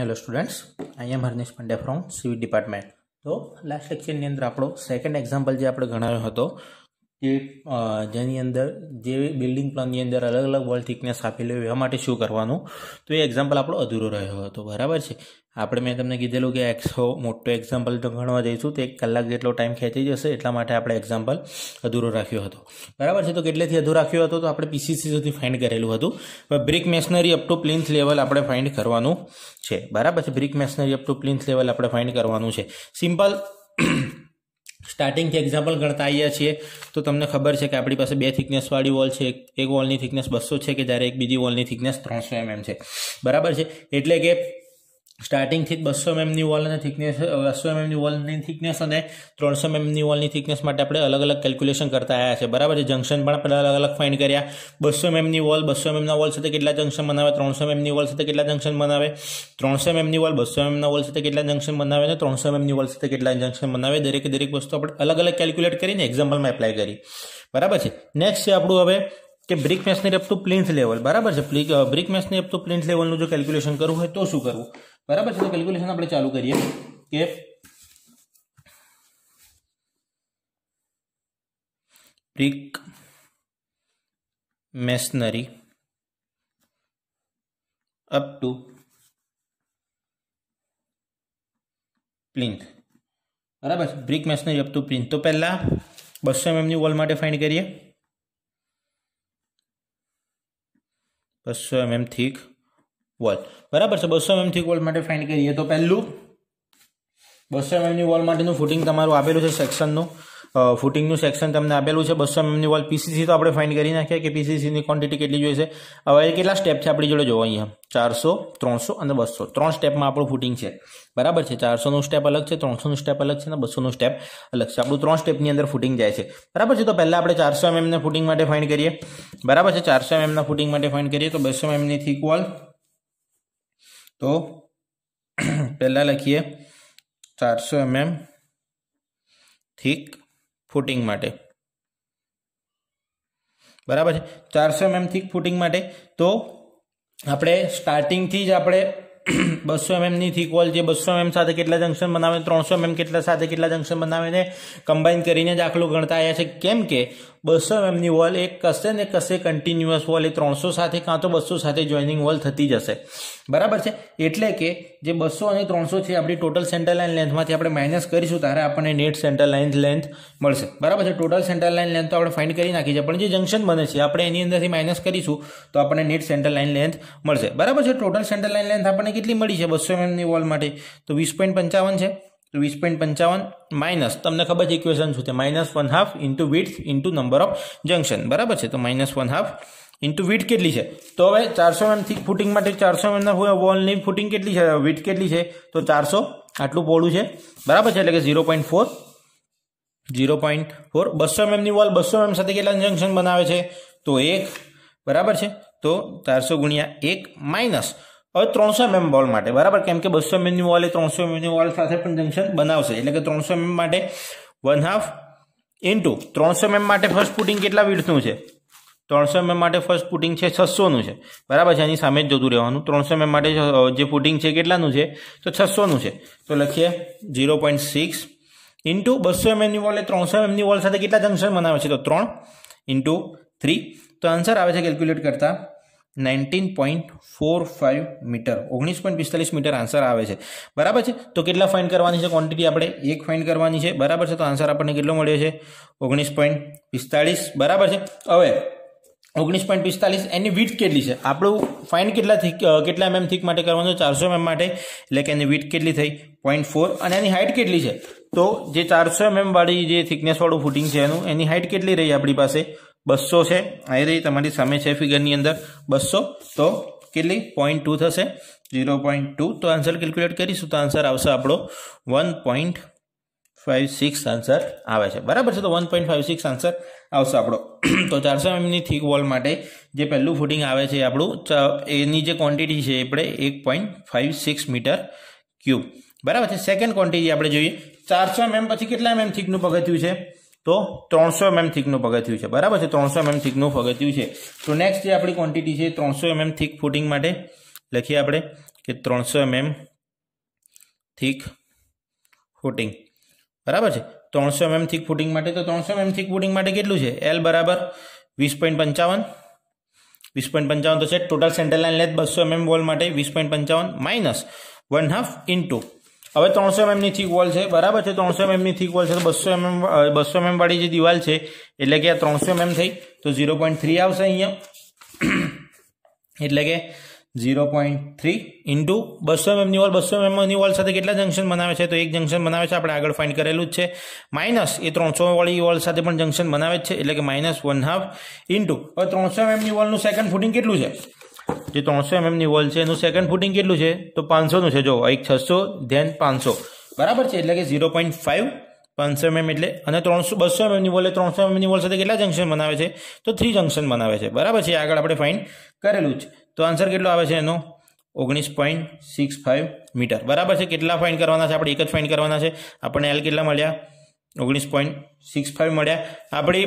hello students I am Harnish Pandya from civil department તો last લેક્ચરની અંદર આપણો સેકન્ડ એક્ઝામ્પલ જે આપણે ગણાવ્યો હતો જે જેની અંદર જે બિલ્ડિંગ પ્લાનની અંદર અલગ અલગ વોલ થિકનેસ આપેલી હોય એવા માટે શું કરવાનું તો એ એક્ઝામ્પલ આપણો અધૂરો રહ્યો હતો બરાબર છે આપણે મેં તમને કીધેલું કે એક્સો મોટો એક્ઝામ્પલ તો ગણવા જઈશું તો એક કલાક જેટલો ટાઈમ ખેંચી જશે એટલા માટે આપણે એક્ઝામ્પલ અધૂરો રાખ્યો હતો બરાબર છે તો કેટલેથી અધૂરો રાખ્યો હતો તો આપણે પીસીસી સુધી ફાઇન્ડ કરેલું હતું brick masonry up to plinth level આપણે ફાઇન્ડ કરવાનું છે બરાબર છે brick masonry up to plinth level આપણે ફાઇન્ડ કરવાનું છે સિમ્પલ સ્ટાર્ટિંગથી એક્ઝામ્પલ ગણતા આવીએ છીએ તો તમને ખબર છે કે આપણી પાસે બે થિકનેસવાળી વોલ છે એક વોલની થિકનેસ બસો છે કે જ્યારે એક બીજી વોલની થિકનેસ ત્રણસો એમએમ mm છે બરાબર છે એટલે કે સ્ટાર્ટિંગથી જ બસો એમની વોલ અને થિકનેસ બસો એમની વોલની થિકનેસ અને ત્રણસો એમની વોલની થિકનેસ માટે આપણે અલગ અલગ કેલ્ક્યુલેશન કરતા આવ્યા છે બરાબર છે જંક્શન પણ આપણે અલગ અલગ ફાઇન્ડ કર્યા બસો એમની વોલ બસો એમના વોલ સાથે કેટલા જંક્શન બનાવે ત્રણસો એમની વોલ સાથે કેટલા જંકશન બનાવે ત્રણસો એમની વોલ બસો એમના વોલ સાથે કેટલા જંક્શન બનાવે અને ત્રણસો એમની વોલ સાથે કેટલા જંક્શન બનાવે દરેક દરેક વસ્તુ આપણે અલગ અલગ કેલ્ક્યુલેટ કરીને એક્ઝામ્પલમાં એપ્લાય કરી બરાબર છે નેક્સ્ટ છે આપણું હવે કે brick masonry up to plinth level બરાબર છે brick masonry up to plinth લેવલનું જો કેલ્ક્યુલેશન કરવું હોય તો શું કરવું बराबर चलो कैलक्युलेशन अपने चालू करिए के मेसनरी अप टू प्लिंथ बराबर brick masonry up to plinth तो पहला बसो एम एम वॉल मे फाइंड करिए बसो एम एम थीक વોલ બરાબર છે બસો એમએમથી વોલ માટે ફાઇન્ડ કરીએ તો પહેલું બસો એમની વોલ માટેનું ફૂટિંગ તમારું આપેલું છે સેક્શનનું ફૂટિંગનું સેક્શન તમને આપેલું છે બસો એમની વોલ પીસીસી તો આપણે ફાઇન્ડ કરી નાખીએ કે પીસીસીની ક્વોન્ટિટી કેટલી જોઈએ છે હવે કેટલા સ્ટેપ છે આપણી જોડે જોવો અહીંયા ચારસો ત્રણસો અને બસો ત્રણ સ્ટેપમાં આપણું ફૂટિંગ છે બરાબર છે ચારસોનું સ્ટેપ અલગ છે ત્રણસોનું સ્ટેપ અલગ છે અને બસોનું સ્ટેપ અલગ છે આપણું ત્રણ સ્ટેપની અંદર ફૂટિંગ જાય છે બરાબર છે તો પહેલાં આપણે ચારસો એમએમના ફૂટિંગ માટે ફાઇન્ડ કરીએ બરાબર છે ચારસો એમએમના ફૂટિંગ માટે ફાઇન્ડ કરીએ તો બસો એમએમની થીક વોલ તો પહેલાં લખીએ ચારસો એમએમ થીક ફૂટિંગ માટે બરાબર છે ચારસો એમએમ થીક ફૂટિંગ માટે તો આપણે સ્ટાર્ટિંગથી જ આપણે બસો એમએમની થીક વોલ જે બસો એમએમ સાથે કેટલા જંક્શન બનાવે ત્રણસો એમએમ કેટલા સાથે કેટલા જંક્શન બનાવીને કમ્બાઈન કરીને જ આખલું ગણતા આવ્યા છે કેમ કે બસો એમની વોલ એક કશે ને કશે કન્ટિન્યુઅસ વોલ એ ત્રણસો સાથે કાં તો બસો સાથે જોઈનિંગ વોલ થતી જશે બરાબર છે એટલે કે જે બસો અને ત્રણસો છે આપણી ટોટલ સેન્ટર લાઇન લેન્થમાંથી આપણે માઇનસ કરીશું ત્યારે આપણને નેટ સેન્ટર લાઇન લેન્થ મળશે બરાબર છે ટોટલ સેન્ટર લાઇન લેન્થ તો આપણે ફાઇન્ડ કરી નાખી છે પણ જે જંક્શન બને છે આપણે એની અંદરથી માઇનસ કરીશું તો આપણને નેટ સેન્ટર લાઇન લેન્થ મળશે બરાબર છે ટોટલ સેન્ટર લાઇન લેન્થ આપણને કેટલી મળી છે બસો એમની વોલ માટે તો વીસ પોઈન્ટ પંચાવન છે તો વીસ પોઈન્ટ પંચાવન માઇનસ તમને ખબર છે ઇક્વેશન શું છે minus one half into with into number of junction બરાબર છે તો minus one half into width કેટલી છે તો હવે ચારસો એમથી ફૂટિંગ માટે ચારસો એમના હોય વોલની ફૂટિંગ કેટલી છે વીટ કેટલી છે તો ચારસો આટલું પહોળું છે બરાબર છે એટલે કે zero point four zero point four બસો એમની વોલ બસો એમ સાથે કેટલા જંક્શન બનાવે છે તો એક બરાબર છે તો ચારસો ગુણ્યા એક માઇનસ હવે ત્રણસો એમએમ બોલ માટે બરાબર કેમ કે બસો એમએમની બોલ એ ત્રણસો એમએમની વોલ સાથે પણ જંકશન બનાવશે એટલે કે ત્રણસો એમએમ માટે વન હાફ ઇન્ટુ ત્રણસો એમએમ માટે ફર્સ્ટ પુટિંગ કેટલા વીડ્સનું છે ત્રણસો એમએમ માટે ફર્સ્ટ પુટિંગ છે છસોનું છે બરાબર છે એની સામે જ જોતું રહેવાનું ત્રણસો એમએમ માટે જે પુટિંગ છે કેટલાનું છે તો છસોનું છે તો લખીએ ઝીરો પોઈન્ટ સિક્સ ઇન્ટુ બસો એમએમની બોલ એ ત્રણસો એમએમની બોલ સાથે કેટલા જંકશન બનાવે છે તો ત્રણ ઇન્ટુ થ્રી તો આન્સર આવે છે કેલ્ક્યુલેટ કરતાં nineteen point four five metre ઓગણીસ પોઈન્ટ પિસ્તાલીસ મીટર આન્સર આવે છે બરાબર છે તો કેટલા ફાઇન કરવાની છે ક્વોન્ટિટી આપણે એક ફાઇન કરવાની છે બરાબર છે તો આન્સર આપણને કેટલો મળ્યો છે ઓગણીસ પોઈન્ટ પિસ્તાળીસ બરાબર છે હવે ઓગણીસ પોઈન્ટ પિસ્તાલીસ એની વિથ કેટલી છે આપણું ફાઇન કેટલા થીક કેટલા એમએમ mm થીક માટે કરવાનું છે ચારસો એમએમ mm માટે એટલે કે એની વીટ કેટલી થઈ પોઈન્ટ ફોર અને એની હાઇટ કેટલી છે તો જે ચારસો એમએમ mm વાળી જે થિકનેસવાળું ફૂટિંગ છે એનું એની હાઇટ કેટલી રહી આપણી પાસે બસો છે આવી રહી તમારી સામે છે ફિગરની અંદર બસો તો કેટલી પોઈન્ટ ટુ થશે ઝીરો પોઈન્ટ ટુ તો આન્સર કેલ્ક્યુલેટ કરીશું તો આન્સર આવશે આપણો one point five six answer આવે છે બરાબર છે તો one point five six answer આવશે આપણો તો ચારસો એમની થીક વોલ માટે જે પહેલું ફૂટિંગ આવે છે આપણું એની જે ક્વોન્ટિટી છે એ આપણે એક point five six metre cube બરાબર છે સેકન્ડ ક્વોન્ટિટી આપણે જોઈએ ચારસો એમએમ પછી કેટલા એમ એમ થીકનું પગથિયું છે તો ત્રણસો એમએમ થીકનું પગથિયું છે બરાબર છે ત્રણસો એમએમ થીકનું પગથિયું છે તો નેક્સ્ટ જે આપણી ક્વોન્ટિટી છે ત્રણસો એમએમ થીક ફૂટિંગ માટે લખીએ આપણે કે ત્રણસો એમએમ થીક ફૂટિંગ બરાબર છે ત્રણસો એમએમ થીક ફૂટિંગ માટે તો ત્રણસો એમએમ થીક ફૂટિંગ માટે કેટલું છે એલ બરાબર વીસ પોઈન્ટ પંચાવન વીસ પોઈન્ટ પંચાવન તો છે ટોટલ સેન્ટર લાઇન લેન્થ બસો એમએમ બોલ માટે વીસ પોઈન્ટ પંચાવન માઇનસ વન હાફ ઇન્ટુ હવે ત્રણસો એમએમની થીક વોલ છે બરાબર છે ત્રણસો એમએમની થીક વોલ છે તો બસો એમએમ બસો એમએમ વાળી જે દિવાલ છે એટલે કે આ ત્રણસો એમએમ થઈ તો ઝીરો પોઈન્ટ થ્રી આવશે અહીંયા એટલે કે ઝીરો પોઈન્ટ થ્રી ઇન્ટુ બસો એમએમની વોલ બસો એમએમની વોલ સાથે કેટલા જંક્શન બનાવે છે તો એક જંક્શન બનાવે છે આપણે આગળ ફાઇન કરેલું જ છે માઇનસ એ ત્રણસો વાળી વોલ સાથે પણ જંક્શન બનાવે છે એટલે કે માઇનસ વન હાફ ઇન્ટુ હવે ત્રણસો એમએમની વોલનું સેકન્ડ ફૂટિંગ કેટલું છે જે ત્રણસો એમએમની વોલ છે એનું સેકન્ડ ફૂટિંગ કેટલું છે તો પાંચસોનું છે જો એક છસો ધેન પાંચસો બરાબર છે એટલે કે ઝીરો પોઈન્ટ ફાઇવ પાંચસો એમએમ એટલે અને ત્રણસો બસો એમએમની એ ત્રણસો એમએમની વોલ સાથે કેટલા જંક્શન બનાવે છે તો થ્રી જંક્શન બનાવે છે બરાબર છે આગળ આપણે ફાઇન કરેલું જ તો આન્સર કેટલો આવે છે એનો ઓગણીસ પોઈન્ટ સિક્સ ફાઇવ મીટર બરાબર છે કેટલા ફાઇન કરવાના છે આપણે એક જ ફાઇન કરવાના છે આપણને એલ કેટલા મળ્યા ઓગણીસ પોઈન્ટ સિક્સ ફાઇવ મળ્યા આપણી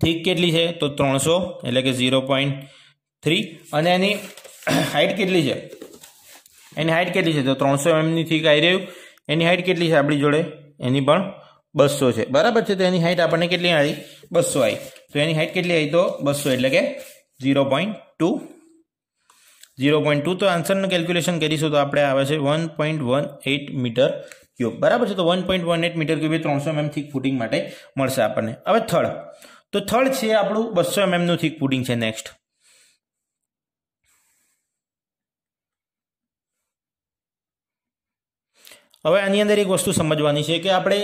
થીક કેટલી છે તો ત્રણસો એટલે કે ઝીરો પોઈન્ટ થ્રી અને એની હાઇટ કેટલી છે એની હાઇટ કેટલી છે તો ત્રણસો એમની થીક આવી રહ્યું એની હાઇટ કેટલી છે આપણી જોડે એની પણ બસો છે બરાબર છે તો એની હાઇટ આપણને કેટલી આવી બસો આવી તો એની હાઇટ કેટલી આવી તો બસો એટલે કે zero point two zero point two તો આન્સરનું કેલ્ક્યુલેશન કરીશું તો આપણે આવે છે one point one eight metre cube બરાબર છે તો one point one eight metre cube એ ત્રણસો એમએમ થીક ફૂટિંગ માટે મળશે આપણને હવે થર્ડ તો થર્ડ છે આપણું બસો એમએમનું થીક ફૂટિંગ છે નેક્સ્ટ હવે આની અંદર એક વસ્તુ સમજવાની છે કે આપણે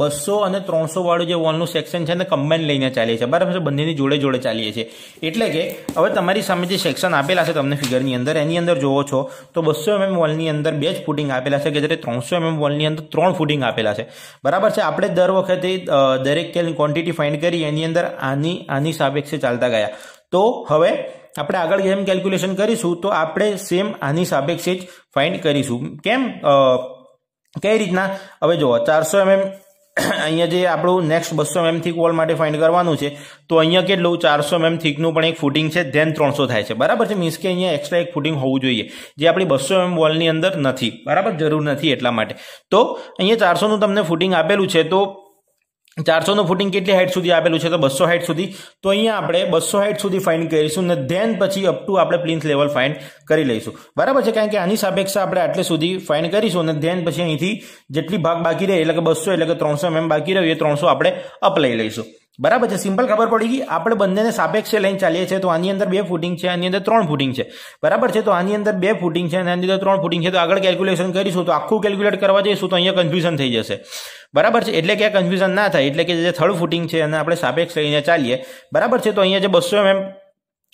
બસો અને ત્રણસો વાળું જે વોલનું સેક્શન છે ને કમ્બાઈન લઈને ચાલીએ છીએ બરાબર છે બંનેની જોડે જોડે ચાલીએ છીએ એટલે કે હવે તમારી સામે જે સેક્શન આપેલા છે તમને ફિગરની અંદર એની અંદર જોવો છો તો બસો એમએમ mm વોલની અંદર બે જ ફૂટિંગ આપેલા છે કે જ્યારે ત્રણસો એમએમ mm વોલની અંદર ત્રણ ફૂટિંગ આપેલા છે બરાબર છે આપણે દર વખતે દરેક કેલની ક્વોન્ટિટી ફાઇન્ડ કરી એની અંદર આની આની સાપેક્ષે ચાલતા ગયા તો હવે આપણે આગળ જેમ કેલ્ક્યુલેશન કરીશું તો આપણે સેમ આની સાપેક્ષે જ ફાઇન્ડ કરીશું કેમ કઈ રીતના હવે જુઓ ચારસો એમએમ અહીંયા જે આપણું નેક્સ્ટ બસો એમ થીક વોલ માટે ફાઇન્ડ કરવાનું છે તો અહીંયા કેટલું ચારસો એમ થીકનું પણ એક ફૂટિંગ છે ધેન ત્રણસો થાય છે બરાબર છે મીન્સ કે અહીંયા એક્સ્ટ્રા એક ફૂટિંગ હોવું જોઈએ જે આપણી બસો એમ વોલની અંદર નથી બરાબર જરૂર નથી એટલા માટે તો અહીંયા ચારસોનું તમને ફૂટિંગ આપેલું છે તો ચારસોનું ફૂટિંગ કેટલી હાઇટ સુધી આપેલું છે તો બસો હાઇટ સુધી તો અહીંયા આપણે બસો હાઇટ સુધી ફાઇન કરીશું ને ધેન પછી અપ ટુ આપણે પ્લિન્થ લેવલ ફાઇન કરી લઈશું બરાબર છે કારણ કે આની સાપેક્ષા આપણે આટલે સુધી ફાઇન કરીશું અને ધેન પછી અહીંથી જેટલી ભાગ બાકી રહે એટલે કે બસો એટલે કે ત્રણસો એમ બાકી રહ્યું એ ત્રણસો આપણે અપ લઈ લઈશું બરાબર છે સિમ્પલ ખબર પડી ગઈ આપણે બંનેને સાપેક્ષે લઈને ચાલીએ છીએ તો આની અંદર બે ફૂટિંગ છે આની અંદર ત્રણ ફૂટિંગ છે બરાબર છે તો આની અંદર બે ફૂટિંગ છે અને આની અંદર ત્રણ ફૂટિંગ છે તો આગળ કેલ્ક્યુલેશન કરીશું તો આખું કેલ્ક્યુલેટ કરવા જઈશું તો અહીંયા કન્ફ્યુઝન થઈ જશે બરાબર છે એટલે કે કન્ફ્યુઝન ના થાય એટલે કે જે થર્ડ ફૂટિંગ છે અને આપણે સાપેક્ષ લઈને ચાલીએ બરાબર છે તો અહીંયા જે બસો એમ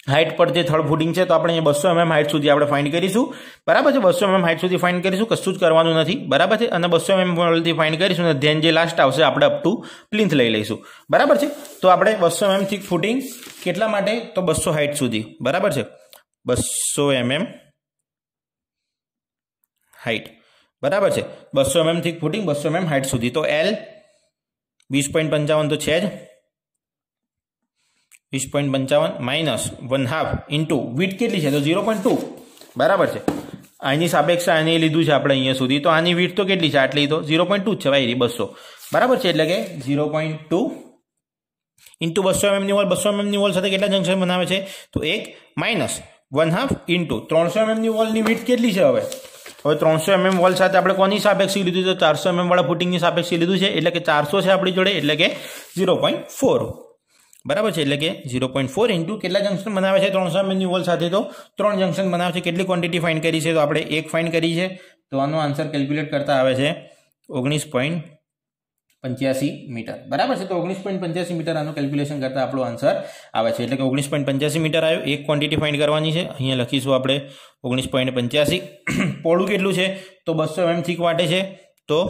હાઇટ પર જે થર્ડ ફૂટિંગ છે તો આપણે અહીંયા બસો એમએમ હાઇટ સુધી આપણે ફાઇન્ડ કરીશું બરાબર છે બસો એમએમ હાઇટ સુધી ફાઇન્ડ કરીશું કશું જ કરવાનું નથી બરાબર છે અને બસો એમએમ વોલથી ફાઇન્ડ કરીશું અને ધ્યાન જે લાસ્ટ આવશે આપણે અપ ટુ પ્લિન્થ લઈ લઈશું બરાબર છે તો આપણે બસો એમએમ થીક ફૂટિંગ કેટલા માટે તો બસો હાઇટ સુધી બરાબર છે બસો એમએમ હાઇટ બરાબર છે બસો એમએમ થીક ફૂટિંગ બસો એમએમ હાઇટ સુધી તો એલ વીસ પોઈન્ટ પંચાવન તો છે જ વીસ પોઈન્ટ પંચાવન minus one half into width કેટલી છે તો ઝીરો પોઈન્ટ ટુ બરાબર છે આની સાપેક્ષા આને લીધું છે આપણે અહીંયા સુધી તો આની વીટ તો કેટલી છે આટલી તો ઝીરો પોઈન્ટ ટુ છે વાયરી બસો બરાબર છે એટલે કે ઝીરો પોઈન્ટ ટુ ઇન્ટુ બસો એમએમની વોલ બસો એમએમની વોલ સાથે કેટલા જંક્શન બનાવે છે તો એક માઇનસ વન હાફ ઇન્ટુ ત્રણસો એમએમની વોલની વીટ કેટલી છે હવે હવે ત્રણસો એમએમ વોલ સાથે આપણે કોની સાપેક્ષી લીધું છે ચારસો એમએમ વાળા ફૂટિંગની સાપેક્ષી લીધું છે એટલે કે ચારસો છે આપણી જોડે એટલે કે ઝીરો પોઈન્ટ ફોર બરાબર છે એટલે કે ઝીરો પોઈન્ટ ફોર ઇન્ટુ કેટલા જંક્શન બનાવે છે ત્રણસો એમએલની વોલ સાથે તો ત્રણ જંક્શન બનાવે છે કેટલી ક્વોન્ટિટી ફાઇન કરી છે તો આપણે એક ફાઇન કરી છે તો આનો આન્સર કેલ્ક્યુલેટ કરતા આવે છે ઓગણીસ પોઈન્ટ પંચ્યાસી મીટર બરાબર છે તો ઓગણીસ પોઈન્ટ પંચ્યાસી મીટર આનું કેલ્ક્યુલેશન કરતાં આપણો આન્સર આવે છે એટલે કે ઓગણીસ પોઈન્ટ પંચ્યાસી મીટર આવ્યો એક ક્વોન્ટિટી ફાઇન કરવાની છે અહીંયા લખીશું આપણે ઓગણીસ પોઈન્ટ પંચ્યાસી પોળું કેટલું છે તો બસો એમ થીક વાટે છે તો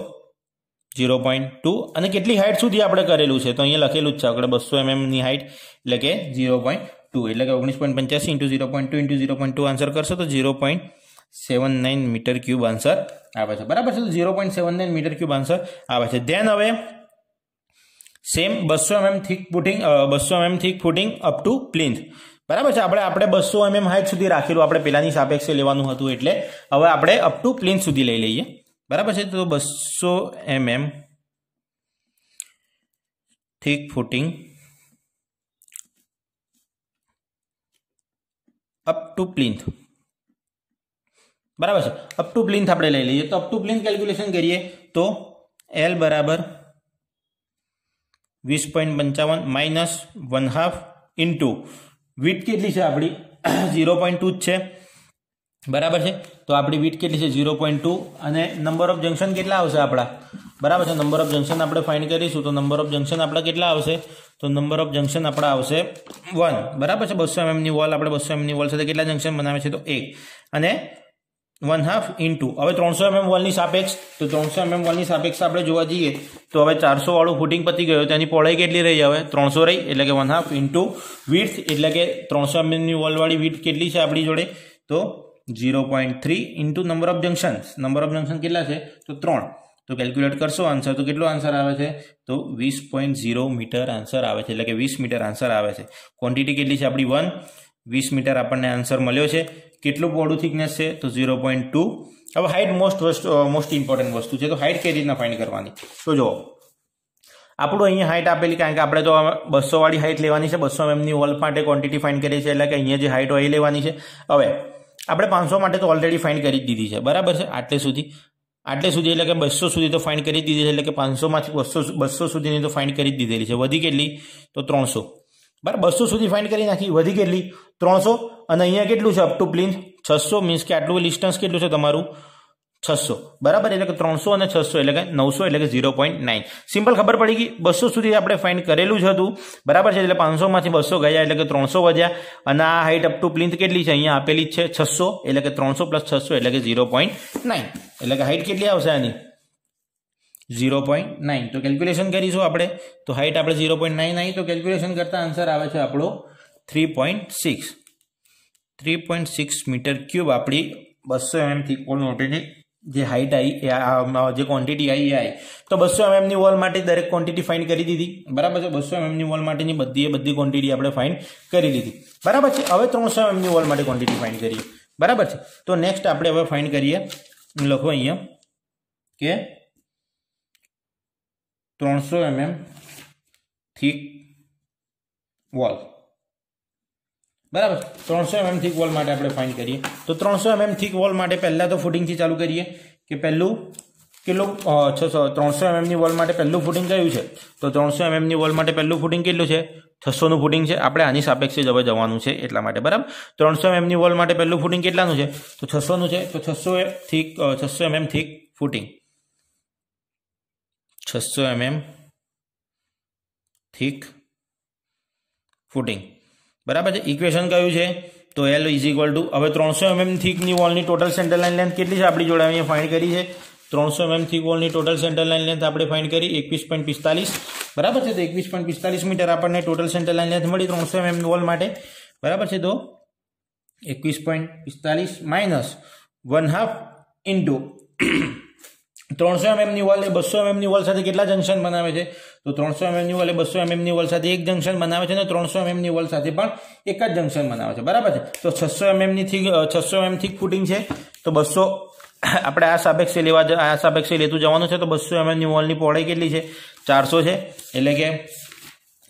ઝીરો પોઈન્ટ ટુ અને કેટલી હાઇટ સુધી આપણે કરેલું છે તો અહીંયા લખેલું જ છે આપણે બસો એમએમની MM હાઇટ એટલે કે ઝીરો પોઈન્ટ ટુ એટલે કે ઓગણીસ પોઈન્ટ પંચ્યાસી into zero point two into zero point two answer કરશો તો zero point seven nine metre cube answer આવે છે બરાબર છે તો zero point seven nine metre cube answer આવે છે ધ્યાન હવે સેમ બસો એમએમ થીક ફૂટિંગ બસો MM thick footing up to plinth બરાબર છે આપણે આપણે બસો એમએમ MM હાઇટ સુધી રાખેલું આપણે પહેલાંની સાપેક્ષે લેવાનું હતું એટલે હવે આપણે અપ ટુ પ્લિન્થ સુધી લઈ લઈએ બરાબર છે તો બસો MM thick footing up to plinth બરાબર છે અપ ટુ પ્લિન્થ આપણે લઈ લઈએ તો અપ ટુ પ્લિન્થ કેલ્ક્યુલેશન કરીએ તો એલ બરાબર વીસ પોઈન્ટ પંચાવન minus one half into width કેટલી છે આપણી ઝીરો પોઈન્ટ ટુ જ છે બરાબર છે તો આપણી વીટ કેટલી છે ઝીરો પોઈન્ટ ટુ અને નંબર ઓફ જંક્શન કેટલા આવશે આપણા બરાબર છે નંબર ઓફ જંક્શન આપણે ફાઇન કરીશું તો નંબર ઓફ જંક્શન આપણા કેટલા આવશે તો નંબર ઓફ જંક્શન આપણા આવશે વન બરાબર છે બસો એમએમની વોલ આપણે બસો એમએમની વોલ સાથે કેટલા જંક્શન બનાવે છે તો એક અને વન હાફ ઇન્ટુ હવે ત્રણસો એમએમ વોલની સાપેક્ષ તો ત્રણસો એમએમ વોલની સાપેક્ષ આપણે જોવા જઈએ તો હવે ચારસો વાળું ફૂટિંગ પતી ગયો તેની પહોળાઈ કેટલી રહી હવે ત્રણસો રહી એટલે કે વન હાફ ઇન્ટુ વિડ્થ એટલે કે ત્રણસો એમએમની વોલવાળી વિડ્થ કેટલી છે આપણી જોડે તો zero point three into number of junctions number of junction કેટલા છે તો ત્રણ તો કેલ્ક્યુલેટ કરશો આન્સર તો કેટલો આન્સર આવે છે તો વીસ પોઈન્ટ ઝીરો મીટર આન્સર આવે છે એટલે કે વીસ મીટર આન્સર આવે છે ક્વોન્ટિટી કેટલી છે આપણી વન વીસ મીટર આપણને આન્સર મળ્યો છે કેટલું બોડું થિકનેસ છે તો ઝીરો પોઈન્ટ ટુ હવે હાઇટ મોસ્ટ વસ્તુ મોસ્ટ ઇમ્પોર્ટન્ટ વસ્તુ છે તો હાઇટ કઈ રીતના ફાઇન્ડ કરવાની તો જુઓ આપણું અહીંયા હાઇટ આપેલી કારણ કે આપણે તો બસોવાળી હાઇટ લેવાની છે બસો એમની વોલ માટે ક્વોન્ટિટી ફાઇન કરી છે એટલે કે અહીંયા જે હાઇટ હોય એ લેવાની છે હવે આપણે પાંચસો માટે તો ઓલરેડી ફાઇન કરી દીધી છે બરાબર છે આટલે સુધી આટલે સુધી એટલે કે બસો સુધી તો ફાઇન કરી દીધી છે એટલે કે પાંચસોમાંથી બસો બસો સુધીની તો ફાઇન કરી દીધેલી છે વધી કેટલી તો ત્રણસો બરાબર બસો સુધી ફાઇન કરી નાખી વધી કેટલી ત્રણસો અને અહીંયા કેટલું છે અપ ટુ પ્લીન છસો મીન્સ કે આટલું ડિસ્ટન્સ કેટલું છે તમારું છસો બરાબર એટલે કે ત્રણસો અને છસો એટલે કે નવસો એટલે કે ઝીરો પોઈન્ટ નાઇન સિમ્પલ ખબર પડી ગઈ બસો સુધી આપણે ફાઇન કરેલું જ હતું બરાબર છે એટલે પાંચસોમાંથી બસો ગયા એટલે કે ત્રણસો વધ્યા અને આ હાઇટ અપ ટુ પ્લિન્થ કેટલી છે અહીંયા આપેલી છે છસો એટલે કે ત્રણસો પ્લસ છસો એટલે કે ઝીરો પોઈન્ટ નાઇન એટલે કે હાઇટ કેટલી આવશે આની ઝીરો પોઈન્ટ નાઇન તો કેલ્ક્યુલેશન કરીશું આપણે તો હાઇટ આપણે ઝીરો પોઈન્ટ નાઇન આવી તો કેલ્ક્યુલેશન કરતા આન્સર આવે છે આપણો three point six three point six metre cube આપણી બસો એમથી થી કોલ નોટેની જે હાઇટ આવી જે ક્વોન્ટિટી આવી આવી તો બસો એમએમની વોલ માટે દરેક ક્વોન્ટિટી ફાઇન કરી દીધી બરાબર છે બસો એમએમની વોલ માટેની બધી બધી ક્વોન્ટિટી આપણે ફાઇન કરી દીધી બરાબર છે હવે ત્રણસો એમએમની વોલ માટે ક્વોન્ટિટી ફાઇન કરીએ બરાબર છે તો નેક્સ્ટ આપણે હવે ફાઇન કરીએ લખો અહીંયા કે ત્રણસો એમએમ થીક વોલ બરાબર ત્રણસો એમએમ થીક વોલ માટે આપણે ફાઇન કરીએ તો ત્રણસો એમએમ થીક વોલ માટે પહેલાં તો ફૂટિંગથી ચાલુ કરીએ કે પહેલું કેટલું છસો ત્રણસો એમએમની વોલ માટે પહેલું ફૂટિંગ કયું છે તો ત્રણસો એમએમની વોલ માટે પહેલું ફૂટિંગ કેટલું છે છસોનું ફૂટિંગ છે આપણે આની સાપેક્ષે જ હવે જવાનું છે એટલા માટે બરાબર ત્રણસો એમએમની વોલ માટે પહેલું ફૂટિંગ કેટલાનું છે તો છસોનું છે તો છસો થીક છસો એમએમ થીક ફૂટિંગ છસો એમએમ થીક ફૂટિંગ બરાબર છે ઇક્વેશન કયું છે તો એલ ઇઝ ઇક્વલ ટુ હવે ત્રણસો એમએમ થીકની વોલની ટોટલ સેન્ટર લાઇન લેન્થ કેટલી છે આપણી જોડે અહીંયા ફાઇન્ડ કરી છે ત્રણસો એમએમ થીક વોલની ટોટલ સેન્ટર લાઇન લેન્થ આપણે ફાઇન્ડ કરી એકવીસ પોઈન્ટ પિસ્તાલીસ બરાબર છે તો એકવીસ પોઈન્ટ પિસ્તાલીસ મીટર આપણને ટોટલ સેન્ટર લાઇન લેન્થ મળી ત્રણસો એમએમ વોલ માટે બરાબર છે તો એકવીસ પોઈન્ટ પિસ્તાલીસ માઇનસ વન હાફ ઇન્ટુ ત્રણસો એમએમની વોલ એ બસો એમએમની વોલ સાથે કેટલા જંક્શન બનાવે છે તો ત્રણસો એમએમની વોલ એ બસો એમએમની વોલ સાથે એક જંક્શન બનાવે છે અને ત્રણસો એમએમની વોલ સાથે પણ એક જ જંક્શન બનાવે છે બરાબર છે તો છસો એમએમની થી છસો એમ થી ફૂટિંગ છે તો બસો આપણે આ સાપેક્ષે લેવા આ સાપેક્ષે લેતું જવાનું છે તો બસો એમએમની વોલની પહોળાઈ કેટલી છે ચારસો છે એટલે કે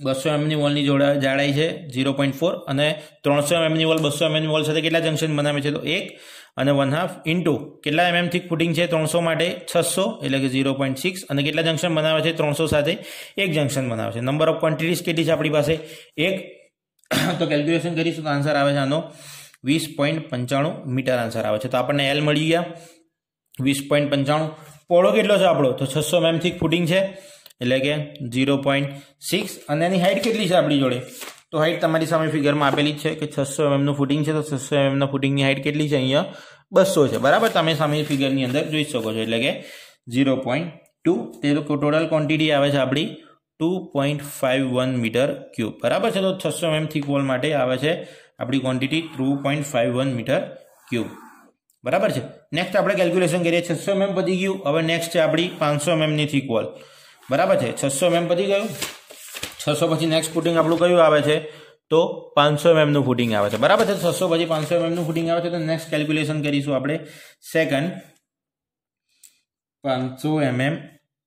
બસો એમની વોલની જોડા જાડાઈ છે ઝીરો પોઈન્ટ ફોર અને ત્રણસો એમની વોલ બસો એમની વોલ સાથે કેટલા જંક્શન બનાવે છે તો એક અને વન હાફ ઇન્ટુ કેટલા એમએમ થીક ફૂટિંગ છે ત્રણસો માટે છસો એટલે કે ઝીરો પોઈન્ટ સિક્સ અને કેટલા જંક્શન બનાવે છે ત્રણસો સાથે એક જંક્શન બનાવે છે નંબર ઓફ ક્વોન્ટિટીઝ કેટલી છે આપણી પાસે એક તો કેલ્ક્યુલેશન કરીશું તો આન્સર આવે છે આનો વીસ પોઈન્ટ પંચાણું મીટર આન્સર આવે છે તો આપણને એલ મળી ગયા વીસ પોઈન્ટ પંચાણું પોળો કેટલો છે આપણો તો છસો એમએમ થીક ફૂટિંગ છે એટલે કે ઝીરો પોઈન્ટ સિક્સ અને એની હાઇટ કેટલી છે આપણી જોડે તો હાઇટ તમારી સામે ફિગરમાં આપેલી છે કે છસો એમએમનું ફૂટિંગ છે તો છસો એમએમના ફૂટિંગની હાઇટ કેટલી છે અહીંયા બસો છે બરાબર તમે સામે ફિગરની અંદર જોઈ શકો છો એટલે કે ઝીરો પોઈન્ટ ટુ તે ટોટલ ક્વોન્ટિટી આવે છે આપણી two point five one metre cube બરાબર છે તો છસો એમએમ થીક વોલ માટે આવે છે આપણી quantity two point five one metre cube બરાબર છે નેક્સ્ટ આપણે કેલ્ક્યુલેશન કરીએ છસો એમએમ પતી ગયું હવે નેક્સ્ટ છે આપણી પાંચસો એમએમની થીક વોલ બરાબર છે છસો એમએમ પતી ગયું છસો પછી નેક્સ્ટ ફૂટિંગ આપણું કયું આવે છે તો પાંચસો એમએમનું ફૂટિંગ આવે છે બરાબર છે છસો પછી પાંચસો એમએમનું ફૂટિંગ આવે છે તો નેક્સ્ટ કેલ્ક્યુલેશન કરીશું આપણે સેકન્ડ પાંચસો એમએમ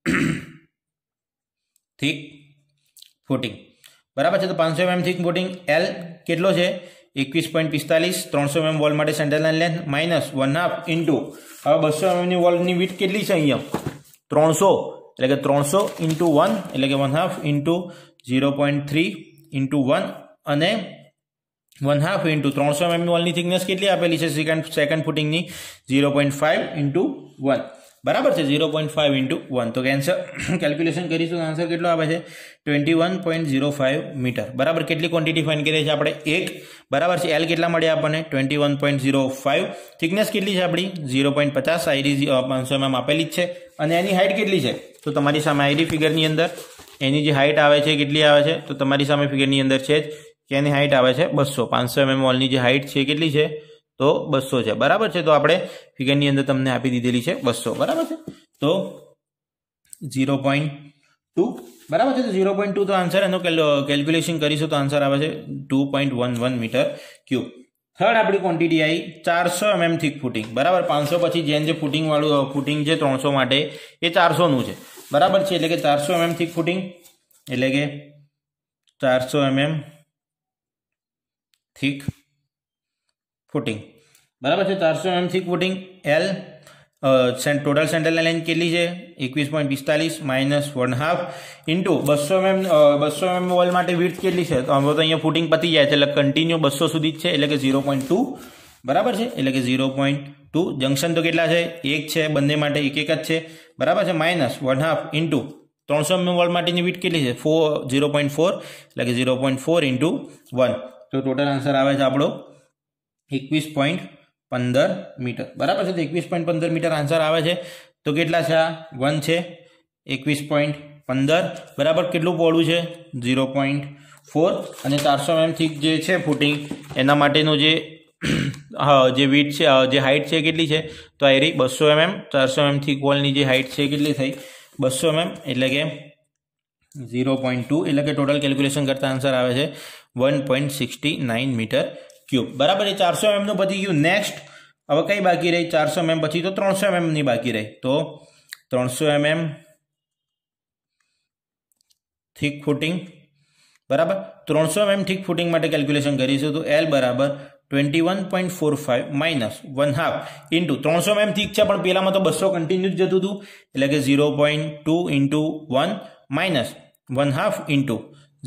થીક ફૂટિંગ બરાબર છે તો પાંચસો એમએમ થીક ફૂટિંગ એલ કેટલો છે એકવીસ પોઈન્ટ પિસ્તાલીસ ત્રણસો એમએમ વોલ માટે centre line length minus one half into હવે બસો એમએમની વોલની વીટ કેટલી છે અહીંયા ત્રણસો એટલે કે ત્રણસો ઇન્ટુ વન એટલે કે one half into zero point three into one અને વન હાફ ઇન્ટુ ત્રણસો એમએમની વોલની થિકનેસ કેટલી આપેલી છે સેકન્ડ સેકન્ડ ફૂટિંગની zero point five into one બરાબર છે zero point five into one તો કેન્સર કેલ્ક્યુલેશન કરીશું તો આન્સર કેટલો આવે છે twenty one point zero five metre બરાબર કેટલી ક્વોન્ટિટી ફાઇન કરી છે આપણે એક બરાબર છે એલ કેટલા મળ્યા આપણને twenty one point zero five thickness કેટલી છે આપણી ઝીરો પોઈન્ટ પચાસ આઈડી પાંચસો એમએમ આપેલી જ છે અને એની હાઇટ કેટલી છે તો તમારી સામે આઈડી ફિગરની અંદર એની જે હાઇટ આવે છે કેટલી આવે છે તો તમારી સામે ફિગરની અંદર છે જ કે એની હાઇટ આવે છે બસો પાંચસો એમએમ વોલની જે હાઇટ છે કેટલી છે તો બસો છે બરાબર છે તો આપણે ફિગરની અંદર તમને આપી દીધેલી છે બસો બરાબર છે તો ઝીરો પોઈન્ટ ટુ બરાબર છે તો ઝીરો પોઈન્ટ ટુ તો આન્સર એનો કેલ્ક્યુલેશન કરીશું તો આન્સર આવે છે two point one one metre cube third આપણી ક્વોન્ટિટી આવી ચારસો એમએમ થીક ફૂટિંગ બરાબર પાંચસો પછી જેન જે ફૂટિંગવાળું ફૂટિંગ છે ત્રણસો માટે એ ચારસોનું છે બરાબર છે એટલે કે ચારસો એમએમ થીક ફૂટિંગ એટલે કે ચારસો એમએમ થીક ફૂટિંગ બરાબર છે ચારસો MM thick footing L total central line કેટલી છે એકવીસ પોઈન્ટ પિસ્તાલીસ માઇનસ વન હાફ ઇન્ટુ બસો એમ બસો એમ વોલ માટે વીથ કેટલી છે તો આમ તો અહીંયા ફૂટિંગ પતી જાય એટલે કન્ટિન્યુ બસો સુધી જ છે એટલે કે ઝીરો પોઈન્ટ ટુ બરાબર છે એટલે કે ઝીરો પોઈન્ટ ટુ જંક્શન તો કેટલા છે એક છે બંને માટે એક એક જ છે બરાબર છે માઇનસ વન હાફ ઇન્ટુ ત્રણસો એમએમ વોલ્ટ માટેની વીટ કેટલી છે ફોર ઝીરો પોઈન્ટ ફોર એટલે કે zero point four into one તો ટોટલ આન્સર આવે છે આપણો એકવીસ પોઈન્ટ પંદર મીટર બરાબર છે તો એકવીસ પોઈન્ટ પંદર મીટર આન્સર આવે છે તો કેટલા છે આ વન છે એકવીસ પોઈન્ટ પંદર બરાબર કેટલું પહોળું છે ઝીરો પોઈન્ટ ફોર અને ચારસો એમ થીક જે છે ફૂટિંગ એના માટેનું જે જે વીટ છે જે હાઇટ છે કેટલી છે તો આ રહી બસો એમએમ ચારસો એમએમથી કોલની જે હાઇટ છે કેટલી થઈ બસો એમએમ એટલે કે ઝીરો પોઈન્ટ ટુ એટલે કે ટોટલ કેલ્ક્યુલેશન કરતા આન્સર આવે છે one point sixty nine metre cube બરાબર એ ચારસો એમએમનું પતી ગયું નેક્સ્ટ હવે કંઈ બાકી રહી ચારસો એમએમ પછી તો ત્રણસો એમએમની બાકી રહી તો ત્રણસો એમએમ થીક ફૂટિંગ બરાબર ત્રણસો એમએમ થીક ફૂટિંગ માટે કેલ્ક્યુલેશન કરીશું તો એલ બરાબર twenty one point four five minus one half into ત્રણસો મેમ ઠીક છે પણ પહેલામાં તો બસો કન્ટિન્યુ જ જતું હતું એટલે કે zero point two into one minus one half into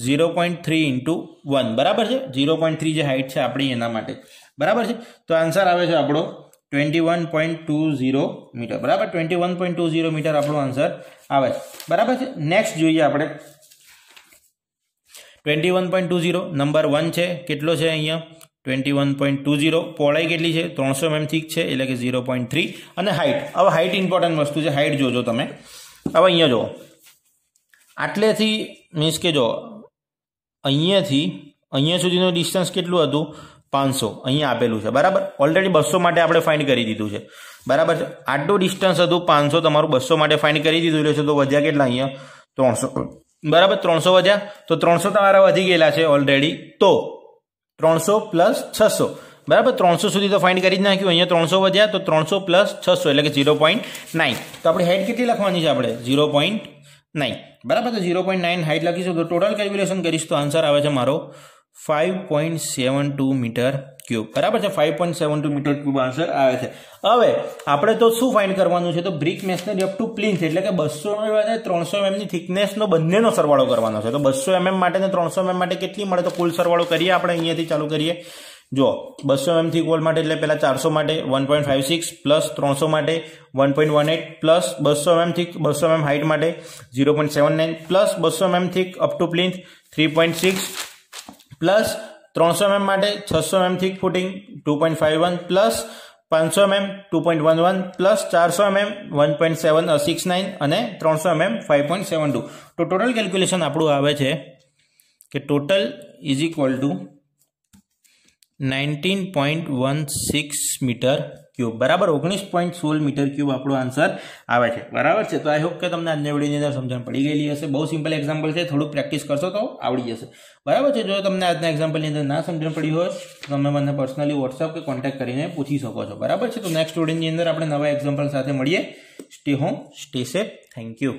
zero point three into one બરાબર છે ઝીરો પોઈન્ટ થ્રી જે હાઇટ છે આપણી એના માટે બરાબર છે તો આન્સર આવે છે આપણો twenty one point two zero metre બરાબર twenty one point two zero metre આપણો આન્સર આવે છે બરાબર છે નેક્સ્ટ જોઈએ આપણે twenty one point two zero number one છે કેટલો છે અહીંયા twenty one point two zero પહોળાઈ કેટલી છે ત્રણસો એમ થીક છે એટલે કે ઝીરો પોઈન્ટ થ્રી અને હાઇટ હવે હાઇટ ઇમ્પોર્ટન્ટ વસ્તુ છે હાઇટ જોજો તમે હવે અહીંયા જુઓ આટલેથી મીન્સ કે જો અહીંયાથી અહીંયા સુધીનું ડિસ્ટન્સ કેટલું હતું પાંચસો અહીંયા આપેલું છે બરાબર ઓલરેડી બસો માટે આપણે ફાઇન્ડ કરી દીધું છે બરાબર છે આટલું ડિસ્ટન્સ હતું પાંચસો તમારું બસો માટે ફાઇન્ડ કરી દીધું છે તો વધ્યા કેટલા અહીંયા ત્રણસો બરાબર ત્રણસો વધ્યા તો ત્રણસો તમારા વધી ગયેલા છે ઓલરેડી તો ત્રણસો પ્લસ છસો બરાબર ત્રણસો સુધી તો ફાઇન્ડ કરી જ નાખ્યું અહીંયા ત્રણસો વધ્યા તો ત્રણસો પ્લસ છસો એટલે કે ઝીરો પોઈન્ટ નાઇન તો આપણે હેડ કેટલી લખવાની છે આપણે ઝીરો પોઈન્ટ નાઇન બરાબર તો ઝીરો પોઈન્ટ નાઇન હાઇટ લખીશું તો ટોટલ કેલ્ક્યુલેશન કરીશ તો આન્સર આવે છે મારો five point seven two metre cube બરાબર છે five point seven two metre cube answer આવે છે હવે આપણે તો શું ફાઇન્ડ કરવાનું છે તો brick masonry up to plinth એટલે કે બસો અને ત્રણસો એમએમની થિકનેસનો બંનેનો સરવાળો કરવાનો છે તો બસો એમએમ માટે ને ત્રણસો એમએમ માટે કેટલી મળે તો કુલ સરવાળો કરીએ આપણે અહીંયાથી ચાલુ કરીએ જો બસો એમથી કોલ માટે એટલે પહેલાં ચારસો માટે one point five six plus ત્રણસો માટે one point one eight plus બસો એમથી બસો એમ હાઇટ માટે zero point seven nine plus બસો એમથી up to plinth three point six plus ત્રણસો એમએમ માટે છસો એમએમથી footing two point five one plus પાંચસો MM two point one one plus ચારસો MM one point seven six nine અને ત્રણસો MM five point seven two તો total calculation આપણું આવે છે કે total is equal to nineteen point one six metre cube બરાબર ઓગણીસ પોઈન્ટ સોળ મીટર ક્યુબ આપણો આન્સર આવે છે બરાબર છે તો આઈ હોપ કે તમને આજના વિડીયોની અંદર સમજણ પડી ગયેલી હશે બહુ સિમ્પલ એક્ઝામ્પલ છે થોડું પ્રેક્ટિસ કરશો તો આવડી જશે બરાબર છે જો તમને આજના એક્ઝામ્પલની અંદર ના સમજણ પડી હોય તો તમે મને પર્સનલી વોટ્સઅપ કે કોન્ટેક્ટ કરીને પૂછી શકો છો બરાબર છે તો નેક્સ્ટ વિડીયોની અંદર આપણે નવા એક્ઝામ્પલ સાથે મળીએ stay home stay safe thank you